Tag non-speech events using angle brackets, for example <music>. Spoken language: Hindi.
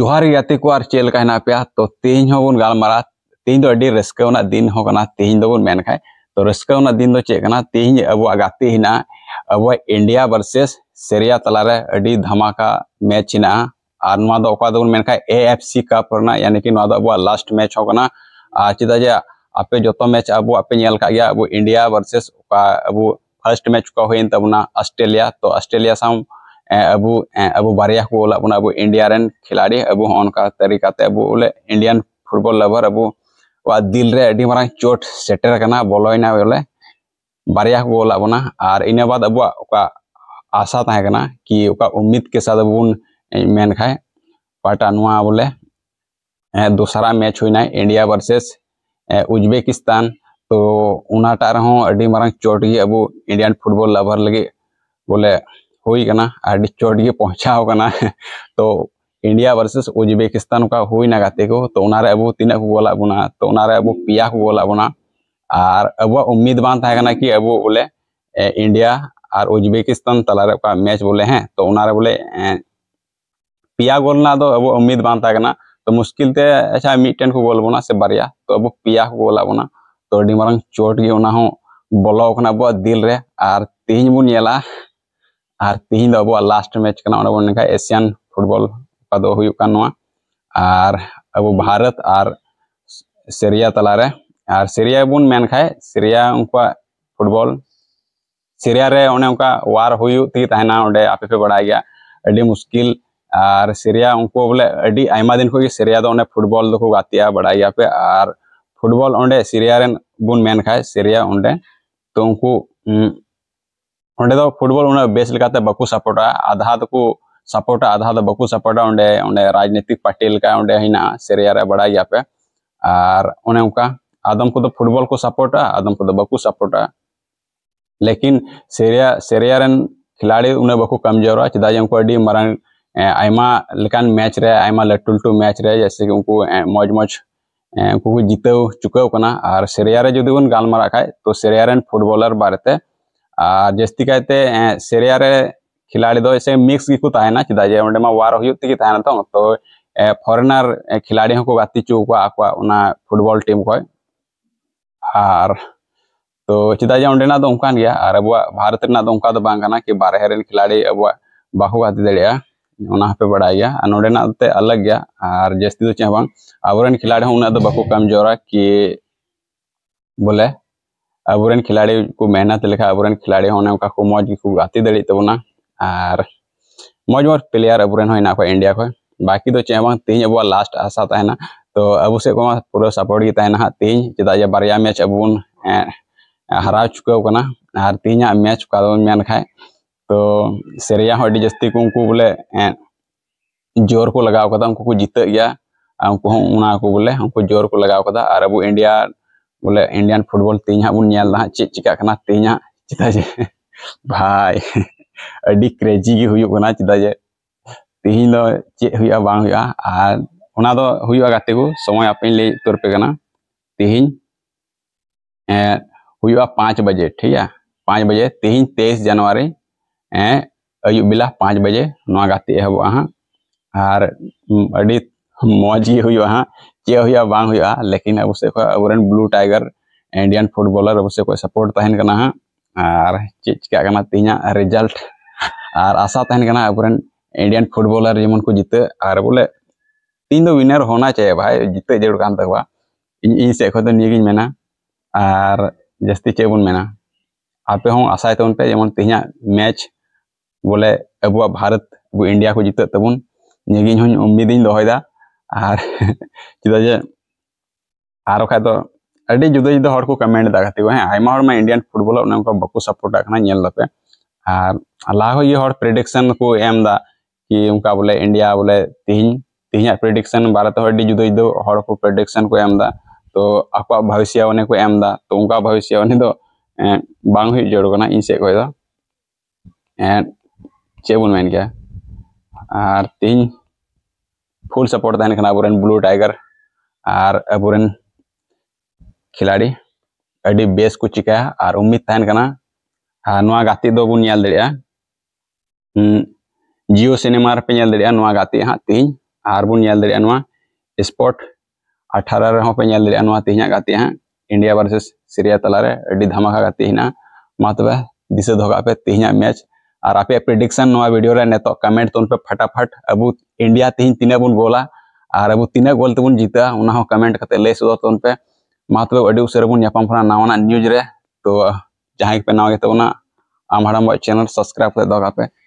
जोहार गाते को चल चेल कहना पे तो तेज हो गुन गालमारा तेज दो दिन हो कना तेज दो तो रस्कवना दिन दो चेकना तेज अब गाते हिना अब इंडिया वर्सेस सेरिया तलारे धमाका मैच हेना और नवा दो ए एफ सी कप यानी कि अब लास्ट मैच होना और चेदा जे आपे जतो मैच अब आपे अब इंडिया वर्सेस अब फर्स्ट मैच का होइन तबना ऑस्ट्रेलिया तो ऑस्ट्रेलिया साउ अब अब बारिया को बोला बना अब इंडिया रन खिलाड़ी अब उनका तरीका ते अब बोले इंडियन फुटबॉल लवर अब वा दिल रे अडी मारा चोट सेटर करना बोलोइना बोले बारिया को बोला बना और इने बाद अब का आशा था करना कि का उम्मीद के साथ अब उन मेन खाए पाटा नुआ बोले दूसरा मैच हुई ना इंडिया वर्सेस उज्बेकिस्तान तो उनाटा रहो अडी मारा चोट अब इंडियन फुटबॉल लवर लगे बोले होना आर्डी चोट के पहुँचा होना <laughs> तो इंडिया वर्सेस उज्बेकिस्तान का हुई ना गाते को तो अब तीन को बोला बोना तो अब पिया को बोला बुना और अब उम्मीद बांध है कि अब बोले इंडिया और उज्बेकिस्तान तला का मैच बोले हैं तो उनारे बोले पिया गोलना तो अब उम्मीद बांध है ना तो मुश्किल थे अच्छा मीटेन को बोलबो ना से बारिया तो अब पिया को बोला बुना तो डिमारंग चोट के उना हूँ दिल रे और तेज बोला और तीन अब लास्ट मैच का एशियन फुटबल और अब भारत और सीरिया तलारे और सीरिया बन मेन खाए सिरिया उनका फुटबॉल सिरिया रे उनका वार हुई ती तहना उन्हें पे बढ़ा गया मुश्किल और सीरिया उनको बोले अड़ी दिन खुद सीरिया फुटबल तो गतिया बड़ा गया पे और फुटबल सीरिया बन मेन खाए सिरिया तो उनको ᱚᱸᱰᱮ ᱫᱚ ᱯᱷᱩᱴᱵᱚᱞ ᱩᱱᱟᱹᱜ ᱵᱮᱥ ᱞᱮᱠᱟᱛᱮ ᱵᱟᱠᱚ ᱥᱟᱯᱚᱴᱟ ᱟᱫᱷᱟ ᱫᱚᱠᱚ सपोर्ट आधा तो बको सपोर्टा उन्डे उन्डे राजनीतिक पार्टी का उन्डे हिना सेरिया रे बड़ा गया पे और उन्हें उनका आदम को तो फुटबॉल को सपोर्टा आदम को तो बको सपोर्टा लेकिन सेरिया सेरिया रन खिलाड़ी उन्हें बको कमजोर चदा उनको अड़ी मरण आयमा लेकान मैच रे आयमा लट्टू लट्टू मैच रे जैसे कि उनको मौज मौज उनको जिताव चुकाव कना और सेरिया रे जुदी उन गालमारा खाए तो सेरिया रन फुटबॉलर बारे ᱟᱨ ᱡᱟᱹᱥᱛᱤ ᱠᱟᱭᱛᱮ ᱥᱮᱨᱮᱭᱟ खिलाड़ी दो तो ऐसे मिक्स की को ताहना तो कि दाजे ओंडे मा वार हुयु तिकी ताहना तो तो फॉरेनर खिलाड़ी को गाती चु को आको उना फुटबॉल टीम को आर तो चिदाजे ओंडे ना दो तो उनकान गया आर अब भारत ना दो उनका दो बांग ना कि बारह रेन खिलाड़ी अब बाहु गाती दड़िया उना पे बड़ा गया अनोडे ना ते अलग गया आर जस्ती तो चाहे बांग आवरन खिलाड़ी उना दो बाहु कमजोरा कि बोले अब खिलाड़ी को मेहनत लेखा अब खिलाड़ी होने का को मौज की खूब और तो मौज मौज प्लेयर अब हे इंडिया खो बाकी तो चेहरा तीन अब लास्ट आशा तहना तो अब से पूरा सपोर्ट की तहना तीन चेदा जे बारे मैच अब हरा चुका और तीन मैच कान खा तो सरिया जस्ती को उनको बोले जोर को लगा उनको को गया बोले उनको जोर को लगा और अब इंडिया बोले इंडियन फुटबॉल तीन हाँ बन चे चिका तीन हाँ चेदाजे भाई अड़ी क्रेजी गे चेदाजे तीन दो चेदा और गाते को समय आपे लै उतरपे तीन पाँच बजे ठीक है पाँच बजे तीन तेईस जानवर अयुब बेला पाँच बजे गाते एहबा हाँ और ᱢᱚᱡᱽᱜᱮ ᱦᱩᱭᱩᱜᱼᱟ ᱪᱮᱫ ᱦᱩᱭᱩᱜᱼᱟ लेकिन अब से अब ब्लू टाइगर इंडियन फुटबॉलर अब से सपोर्ट तहन करना है और चे क्या तीन रिजल्ट और आशा तहन अब इंडियन फुटबॉलर जेमन को जित बोले तीन दो विनर होना चाहिए भाई जित जरूर कान तक इन सब खुद निये मेना और जस्ती चे बन मेना आपे आशा तब तो पे जेमन तीन मैच बोले अब भारत अब इंडिया को जितना तब निये उम्मीद दोहदा ᱟᱨ ᱪᱮᱫᱟᱜ ᱡᱮ ᱟᱨ ᱵᱟᱠᱷᱟᱡ ᱫᱚ ᱟᱹᱰᱤ ᱡᱩᱫᱟᱹ ᱡᱩᱫᱟᱹ ᱦᱚᱲ ᱠᱚ ᱠᱚᱢᱮᱱᱴ ᱮᱫᱟ ᱜᱟᱛᱮ ᱠᱚ ᱦᱮᱸ ᱟᱭᱢᱟ ᱦᱚᱲ ᱢᱟ ᱤᱱᱰᱤᱭᱟᱱ ᱯᱷᱩᱴᱵᱚᱞ ᱚᱱᱟ ᱠᱚ ᱵᱟᱠᱚ ᱥᱟᱯᱳᱨᱴ ᱟᱠᱟᱱᱟ ᱧᱮᱞ ᱫᱟᱯᱮ ᱟᱨ ᱞᱟᱦᱟ ᱤᱭᱟᱹ ᱦᱚᱲ प्रेडिक्शन को एम दा कि उनका बोले इंडिया बोले तीन तीन प्रेडिक्शन भारत हर जुदा जुदा हर को प्रेडिक्शन को एम दा तो आपका भविष्य होने को एम दा तो उनका भविष्य होने तो बांग हुई जोड़ करना इनसे कोई दा एंड चेबुल मैन क्या और तीन फुल सपोर्ट तहन अब ब्लू टाइगर और अब खिलाड़ी अभी बेस को चिका और उम्मीद तहन गति दोल जियो जिओ सिनेमारे गति हाँ तीन और बोल दा स्पोर्ट अठारह रेपे तीन गति हाँ इंडिया वर्सेस सीरिया तला अभी धमाका गति हे तब दिसा दोगा पे तीन मैच और आपे प्रिडिक्शन नवा वीडियो रे कमेंट तो, तो पे फटाफट अब इंडिया तीन तीन बन बोला और अब तीन गोल तब जीता कमेंट करते लै सो तो पे मतलब अड़ी उसे बन यापम न्यूज रे तो जहां पे नाव तबना तो आम हड़म चैनल सब्सक्राइब कर दो पे